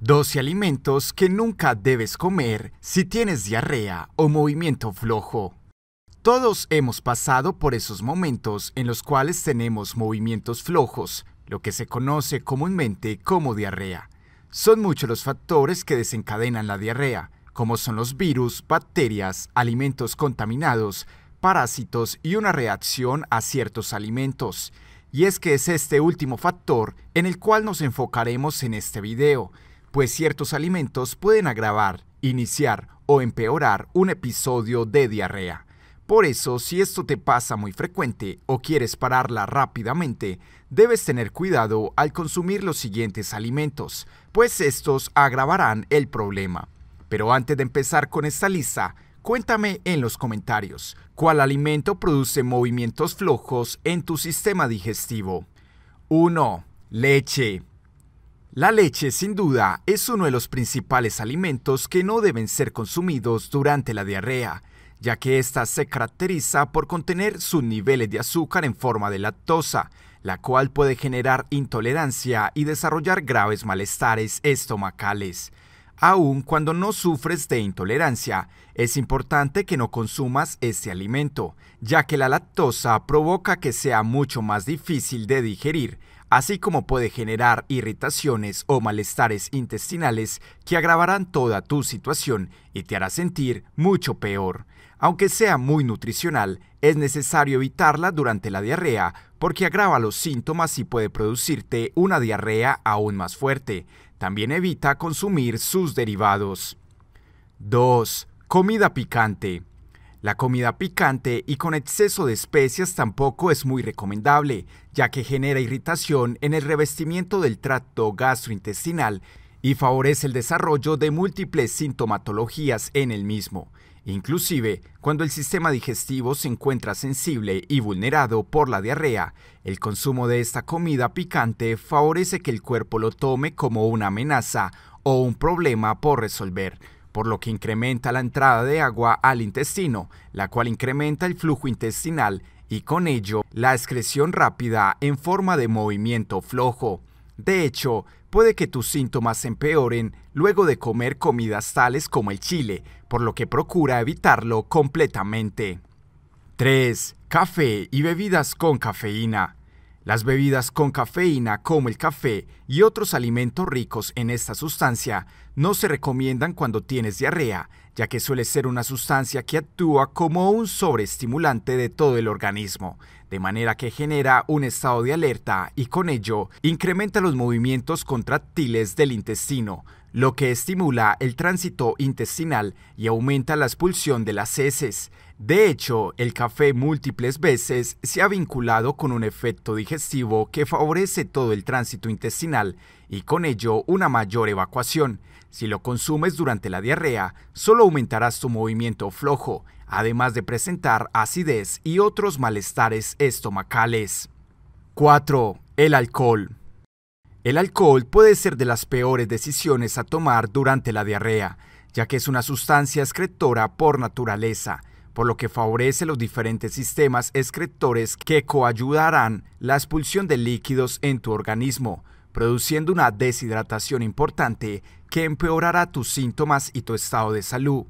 12 alimentos que nunca debes comer si tienes diarrea o movimiento flojo. Todos hemos pasado por esos momentos en los cuales tenemos movimientos flojos, lo que se conoce comúnmente como diarrea. Son muchos los factores que desencadenan la diarrea, como son los virus, bacterias, alimentos contaminados, parásitos y una reacción a ciertos alimentos. Y es que es este último factor en el cual nos enfocaremos en este video, pues ciertos alimentos pueden agravar, iniciar o empeorar un episodio de diarrea. Por eso, si esto te pasa muy frecuente o quieres pararla rápidamente, debes tener cuidado al consumir los siguientes alimentos, pues estos agravarán el problema. Pero antes de empezar con esta lista, cuéntame en los comentarios, ¿cuál alimento produce movimientos flojos en tu sistema digestivo? 1. Leche. La leche, sin duda, es uno de los principales alimentos que no deben ser consumidos durante la diarrea, ya que ésta se caracteriza por contener sus niveles de azúcar en forma de lactosa, la cual puede generar intolerancia y desarrollar graves malestares estomacales. Aun cuando no sufres de intolerancia, es importante que no consumas este alimento, ya que la lactosa provoca que sea mucho más difícil de digerir, así como puede generar irritaciones o malestares intestinales que agravarán toda tu situación y te hará sentir mucho peor. Aunque sea muy nutricional, es necesario evitarla durante la diarrea porque agrava los síntomas y puede producirte una diarrea aún más fuerte. También evita consumir sus derivados. 2. Comida picante. La comida picante y con exceso de especias tampoco es muy recomendable, ya que genera irritación en el revestimiento del tracto gastrointestinal y favorece el desarrollo de múltiples sintomatologías en el mismo, inclusive cuando el sistema digestivo se encuentra sensible y vulnerado por la diarrea. El consumo de esta comida picante favorece que el cuerpo lo tome como una amenaza o un problema por resolver por lo que incrementa la entrada de agua al intestino, la cual incrementa el flujo intestinal y con ello la excreción rápida en forma de movimiento flojo. De hecho, puede que tus síntomas empeoren luego de comer comidas tales como el chile, por lo que procura evitarlo completamente. 3. Café y bebidas con cafeína. Las bebidas con cafeína como el café y otros alimentos ricos en esta sustancia no se recomiendan cuando tienes diarrea, ya que suele ser una sustancia que actúa como un sobreestimulante de todo el organismo, de manera que genera un estado de alerta y con ello incrementa los movimientos contractiles del intestino, lo que estimula el tránsito intestinal y aumenta la expulsión de las heces, de hecho, el café múltiples veces se ha vinculado con un efecto digestivo que favorece todo el tránsito intestinal y con ello una mayor evacuación. Si lo consumes durante la diarrea, solo aumentarás tu movimiento flojo, además de presentar acidez y otros malestares estomacales. 4. El alcohol. El alcohol puede ser de las peores decisiones a tomar durante la diarrea, ya que es una sustancia excretora por naturaleza por lo que favorece los diferentes sistemas excretores que coayudarán la expulsión de líquidos en tu organismo, produciendo una deshidratación importante que empeorará tus síntomas y tu estado de salud.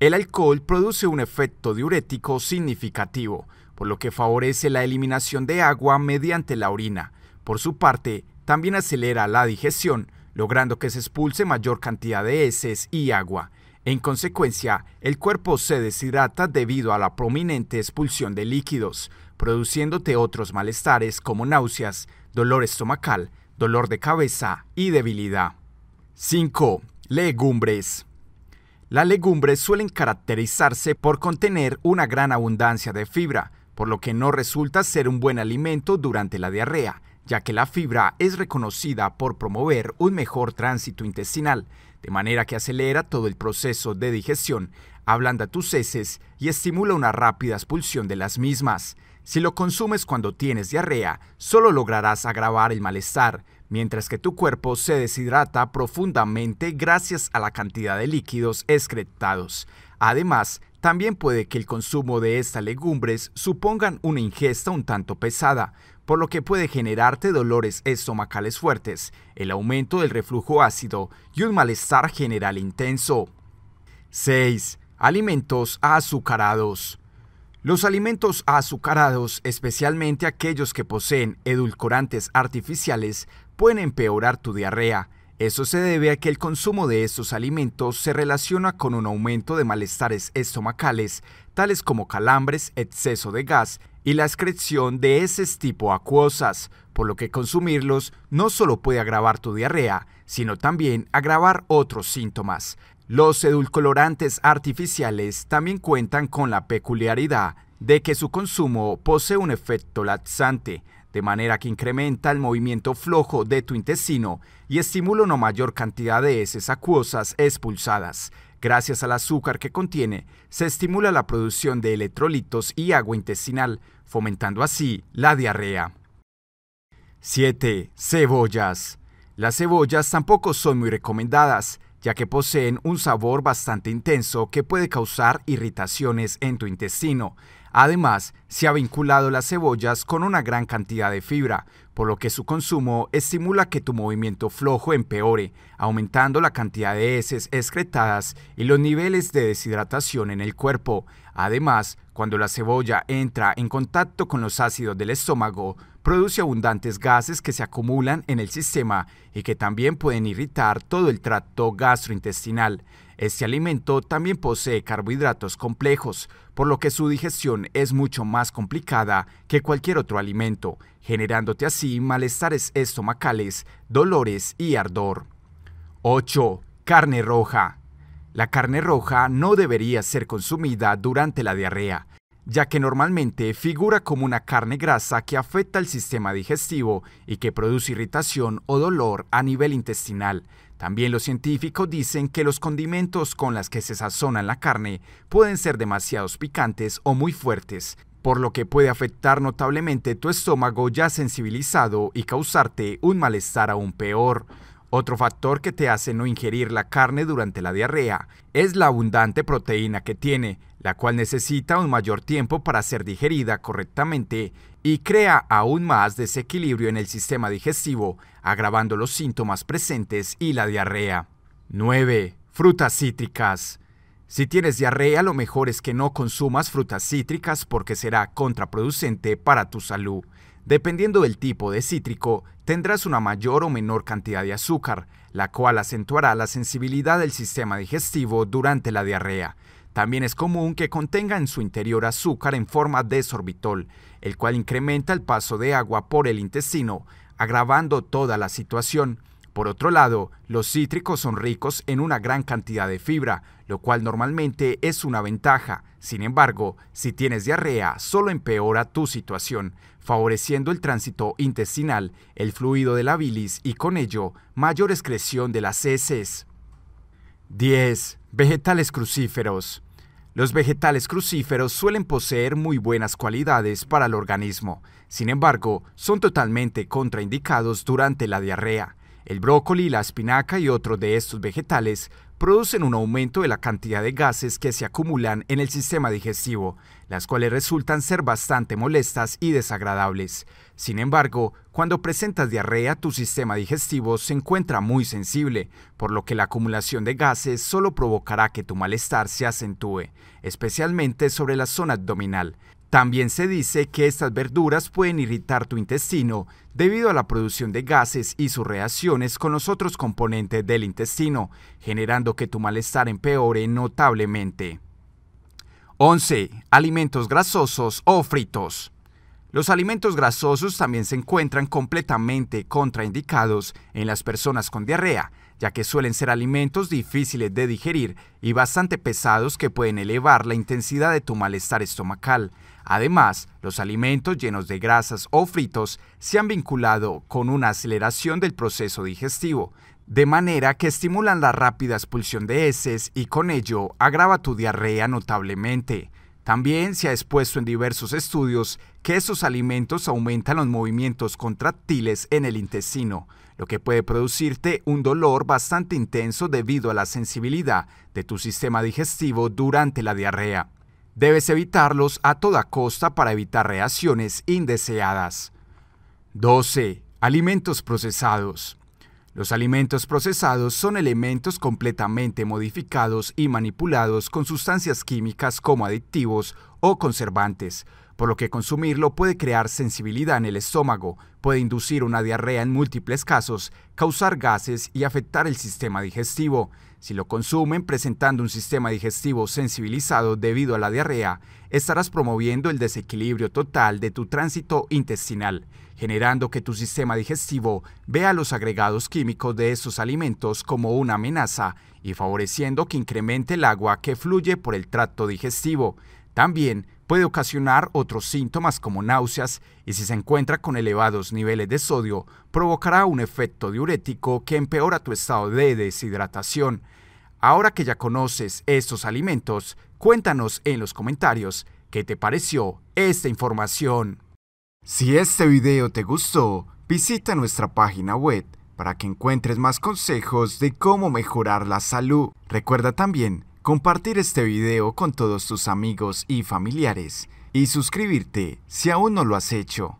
El alcohol produce un efecto diurético significativo, por lo que favorece la eliminación de agua mediante la orina. Por su parte, también acelera la digestión, logrando que se expulse mayor cantidad de heces y agua. En consecuencia, el cuerpo se deshidrata debido a la prominente expulsión de líquidos, produciéndote otros malestares como náuseas, dolor estomacal, dolor de cabeza y debilidad. 5. Legumbres. Las legumbres suelen caracterizarse por contener una gran abundancia de fibra, por lo que no resulta ser un buen alimento durante la diarrea, ya que la fibra es reconocida por promover un mejor tránsito intestinal, de manera que acelera todo el proceso de digestión, ablanda tus heces y estimula una rápida expulsión de las mismas. Si lo consumes cuando tienes diarrea, solo lograrás agravar el malestar, mientras que tu cuerpo se deshidrata profundamente gracias a la cantidad de líquidos excretados. Además, también puede que el consumo de estas legumbres supongan una ingesta un tanto pesada, por lo que puede generarte dolores estomacales fuertes, el aumento del reflujo ácido y un malestar general intenso. 6. Alimentos azucarados. Los alimentos azucarados, especialmente aquellos que poseen edulcorantes artificiales, pueden empeorar tu diarrea, eso se debe a que el consumo de estos alimentos se relaciona con un aumento de malestares estomacales, tales como calambres, exceso de gas y la excreción de ese tipo acuosas, por lo que consumirlos no solo puede agravar tu diarrea, sino también agravar otros síntomas. Los edulcolorantes artificiales también cuentan con la peculiaridad de que su consumo posee un efecto laxante, de manera que incrementa el movimiento flojo de tu intestino y estimula una mayor cantidad de heces acuosas expulsadas. Gracias al azúcar que contiene, se estimula la producción de electrolitos y agua intestinal, fomentando así la diarrea. 7. Cebollas. Las cebollas tampoco son muy recomendadas, ya que poseen un sabor bastante intenso que puede causar irritaciones en tu intestino. Además, se ha vinculado las cebollas con una gran cantidad de fibra, por lo que su consumo estimula que tu movimiento flojo empeore, aumentando la cantidad de heces excretadas y los niveles de deshidratación en el cuerpo. Además, cuando la cebolla entra en contacto con los ácidos del estómago, produce abundantes gases que se acumulan en el sistema y que también pueden irritar todo el tracto gastrointestinal. Este alimento también posee carbohidratos complejos, por lo que su digestión es mucho más complicada que cualquier otro alimento, generándote así malestares estomacales, dolores y ardor. 8. Carne roja. La carne roja no debería ser consumida durante la diarrea, ya que normalmente figura como una carne grasa que afecta al sistema digestivo y que produce irritación o dolor a nivel intestinal. También los científicos dicen que los condimentos con los que se sazonan la carne pueden ser demasiados picantes o muy fuertes, por lo que puede afectar notablemente tu estómago ya sensibilizado y causarte un malestar aún peor. Otro factor que te hace no ingerir la carne durante la diarrea es la abundante proteína que tiene, la cual necesita un mayor tiempo para ser digerida correctamente y crea aún más desequilibrio en el sistema digestivo, agravando los síntomas presentes y la diarrea. 9. Frutas cítricas. Si tienes diarrea, lo mejor es que no consumas frutas cítricas porque será contraproducente para tu salud. Dependiendo del tipo de cítrico, tendrás una mayor o menor cantidad de azúcar, la cual acentuará la sensibilidad del sistema digestivo durante la diarrea. También es común que contenga en su interior azúcar en forma de sorbitol, el cual incrementa el paso de agua por el intestino, agravando toda la situación. Por otro lado, los cítricos son ricos en una gran cantidad de fibra, lo cual normalmente es una ventaja. Sin embargo, si tienes diarrea, solo empeora tu situación, favoreciendo el tránsito intestinal, el fluido de la bilis y con ello mayor excreción de las heces. 10. Vegetales crucíferos. Los vegetales crucíferos suelen poseer muy buenas cualidades para el organismo, sin embargo, son totalmente contraindicados durante la diarrea. El brócoli, la espinaca y otros de estos vegetales producen un aumento de la cantidad de gases que se acumulan en el sistema digestivo, las cuales resultan ser bastante molestas y desagradables. Sin embargo, cuando presentas diarrea, tu sistema digestivo se encuentra muy sensible, por lo que la acumulación de gases solo provocará que tu malestar se acentúe, especialmente sobre la zona abdominal. También se dice que estas verduras pueden irritar tu intestino debido a la producción de gases y sus reacciones con los otros componentes del intestino, generando que tu malestar empeore notablemente. 11. Alimentos grasosos o fritos. Los alimentos grasosos también se encuentran completamente contraindicados en las personas con diarrea, ya que suelen ser alimentos difíciles de digerir y bastante pesados que pueden elevar la intensidad de tu malestar estomacal, Además, los alimentos llenos de grasas o fritos se han vinculado con una aceleración del proceso digestivo, de manera que estimulan la rápida expulsión de heces y con ello agrava tu diarrea notablemente. También se ha expuesto en diversos estudios que esos alimentos aumentan los movimientos contractiles en el intestino, lo que puede producirte un dolor bastante intenso debido a la sensibilidad de tu sistema digestivo durante la diarrea debes evitarlos a toda costa para evitar reacciones indeseadas. 12. Alimentos procesados. Los alimentos procesados son elementos completamente modificados y manipulados con sustancias químicas como aditivos o conservantes, por lo que consumirlo puede crear sensibilidad en el estómago, puede inducir una diarrea en múltiples casos, causar gases y afectar el sistema digestivo. Si lo consumen presentando un sistema digestivo sensibilizado debido a la diarrea, estarás promoviendo el desequilibrio total de tu tránsito intestinal, generando que tu sistema digestivo vea los agregados químicos de estos alimentos como una amenaza y favoreciendo que incremente el agua que fluye por el tracto digestivo. También puede ocasionar otros síntomas como náuseas y si se encuentra con elevados niveles de sodio, provocará un efecto diurético que empeora tu estado de deshidratación. Ahora que ya conoces estos alimentos, cuéntanos en los comentarios qué te pareció esta información. Si este video te gustó, visita nuestra página web para que encuentres más consejos de cómo mejorar la salud. Recuerda también compartir este video con todos tus amigos y familiares y suscribirte si aún no lo has hecho.